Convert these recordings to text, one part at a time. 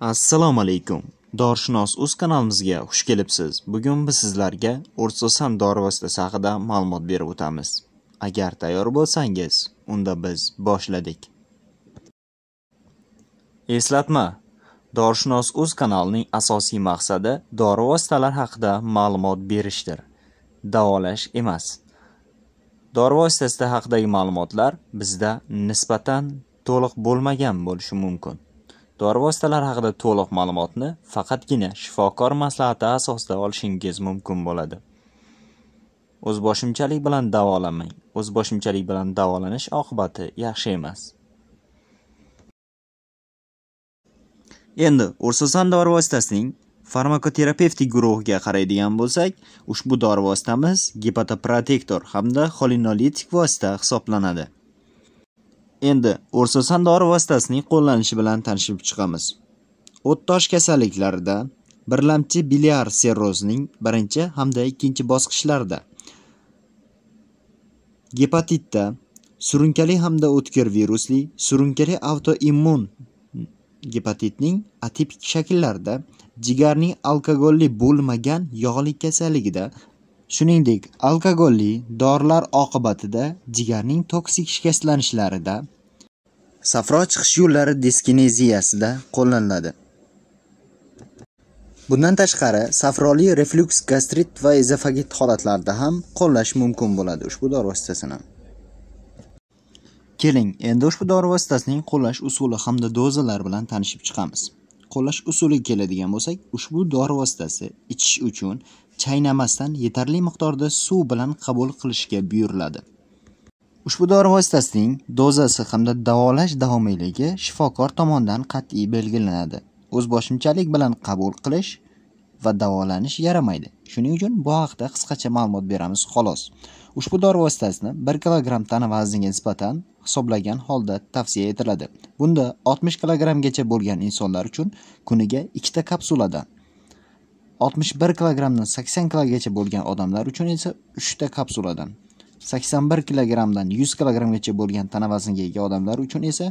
assalomu alaykum dorishunos uz kanalimizga xush kelibsiz bugun biz sizlarga o'rtosam dori vositasi haqida ma'lumot berib o'tamiz agar tayyor bo'lsangiz unda biz boshladik eslatma dorishunos uz kanalining asosiy maqsadi dori vositalari haqida ma'lumot berishdir davolash emas dori vositasi haqidagi ma'lumotlar bizda nisbatan to'liq bo'lmagan bo'lishi mumkin Dori vositalari haqida to'liq ma'lumotni faqatgina shifokor maslahati asosida olishingiz mumkin bo'ladi. O'zboshimchalik bilan davolanmang. O'zboshimchalik bilan davolanish oqibati yaxshi emas. Endi Ursusan dori vositasining farmakoterapevtik guruhiga qaraydigan bo'lsak, ushbu dori vositamiz gepatoprotektor hamda xolinolitik vosita hisoblanadi. Endi o'rsasan dori vositasining qo'llanishi bilan tanishib chiqamiz. O'ttosh kasalliklarida birlamchi biliar serrozning birinchi hamda ikkinchi bosqichlarida gepatitda surunkali hamda o'tkir virusli surunkali autoimmun gepatitning atipik shakllarida jigarning alkogolli bo'lmagan yog'li kasalligida shuningdek alkogolli dorilar oqibatida jigarning toksik shikastlanishlarida Safro chiqish yo'llari diskineziyasida qo'llaniladi. Bundan tashqari, safroli refluks, gastrit va ezofagit holatlarida ham qo'llash mumkin bo'ladi ushbu dori vositasini. Keling, endi ushbu dori vositasining qo'llash usuli hamda dozalar bilan tanishib chiqamiz. Qo'llash usuliga keladigan bo'lsak, ushbu dori vositasi ichish uchun chaynamasdan yetarli miqdorda suv bilan qabul qilishga buyuriladi. Ushbu dori vositasining dozasi hamda davolash davomiyligi shifokor tomonidan qat'iy belgilanadi. O'zboshimchalik bilan qabul qilish va davolanish yaramaydi. Shuning uchun bu haqda qisqacha ma'lumot beramiz xolos. Ushbu dori vositasini 1 kg tana vazniga nisbatan hisoblagan holda tavsiya etiladi. Bunda 60 kg gacha bo'lgan insonlar uchun kuniga 2 ta kapsuladan 61 kg dan 80 kg gacha bo'lgan odamlar uchun esa 3 ta kapsuladan 81 kilogrammdan 100 kilogrammgacha bo'lgan tana vazniga ega odamlar uchun esa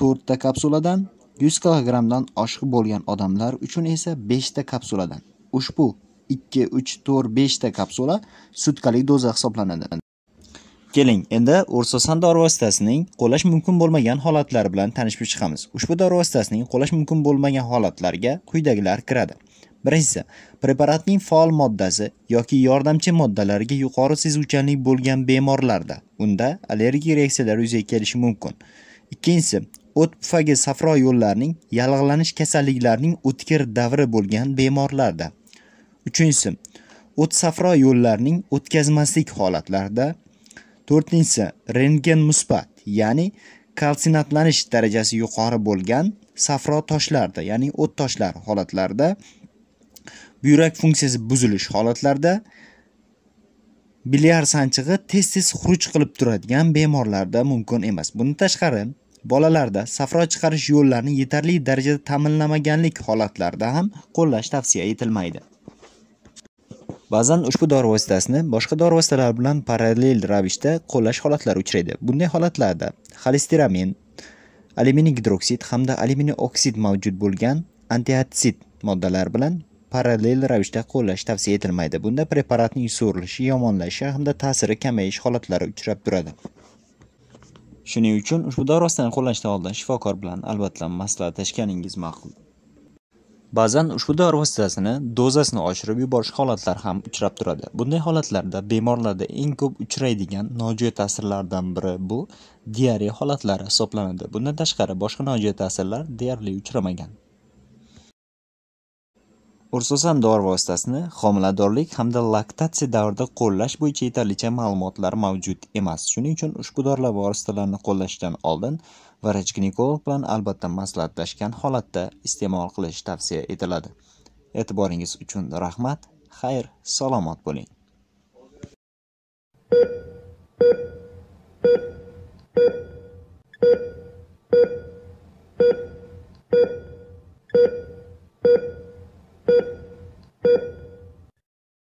4 ta kapsuladan 100 kilogrammdan oshiq bo'lgan odamlar uchun esa 5 ta kapsuladan ushbu 2 3 4 5 ta kapsula sutkalik doza hisoblanadi. Keling, endi Orsosan dori vositasining qo'llash mumkin bo'lmagan holatlari bilan tanishib chiqamiz. Ushbu dori vositasining qo'llash mumkin bo'lmagan holatlarga quyidagilar kiradi. Birinchisi, preparatning faol moddasi yoki yordamchi moddalariga yuqori sezuvchanlik bo'lgan bemorlarda unda allergik reaksiyalar yuzaga kelishi mumkin. Ikkinchisi, o't pufagi safro yo'llarining yallig'lanish kasalliklarining o'tkir davri bo'lgan bemorlarda. Uchinchisi, o't safro yo'llarining o'tkazmaslik holatlarida. To'rtinchisi, rentgen musbat, ya'ni kalsinatlanish darajasi yuqori bo'lgan safro toshlarda, ya'ni o't toshlar holatlarida. buyrak funksiyasi buzilish holatlarida bilyar sanchig'i tez tez xuruj qilib turadigan bemorlarda mumkin emas bundan tashqari bolalarda safro chiqarish yo'llarini yetarli darajada ta'minlamaganlik holatlarida ham qo'llash tavsiya etilmaydi ba'zan ushbu dori vositasini boshqa dori vositalari bilan parallel ravishda qo'llash holatlari uchraydi bunday holatlarda xolesteramin alyuminiy gidroksid hamda alyuminiy oksid mavjud bo'lgan antiatsid moddalar bilan parallel ravishda qo'llash tavsiya etilmaydi bunda preparatning so'rilishi yomonlashishi hamda ta'siri kamayish holatlari uchrab turadi shuning uchun ushbu dori qo'llashdan oldin shifokor bilan albatta maslahatlashganingiz ma'qul ba'zan ushbu dori vositasini dozasini oshirib yuborish holatlari ham uchrab turadi bunday holatlarda bemorlarda eng ko'p uchraydigan nojo'ya ta'sirlardan biri bu diareya holatlari hisoblanadi bundan tashqari boshqa nojo'ya ta'sirlar deyarli uchramagan ursosan dori vositasini homiladorlik hamda laktatsiya davrida qo'llash bo'yicha yetarlicha ma'lumotlar mavjud emas shuning uchun ushbu dorilar vositalarini qo'llashdan oldin vrach ginekolog bilan albatta maslahatlashgan holatda iste'mol qilish tavsiya etiladi e'tiboringiz uchun rahmat xayr salomat bo'ling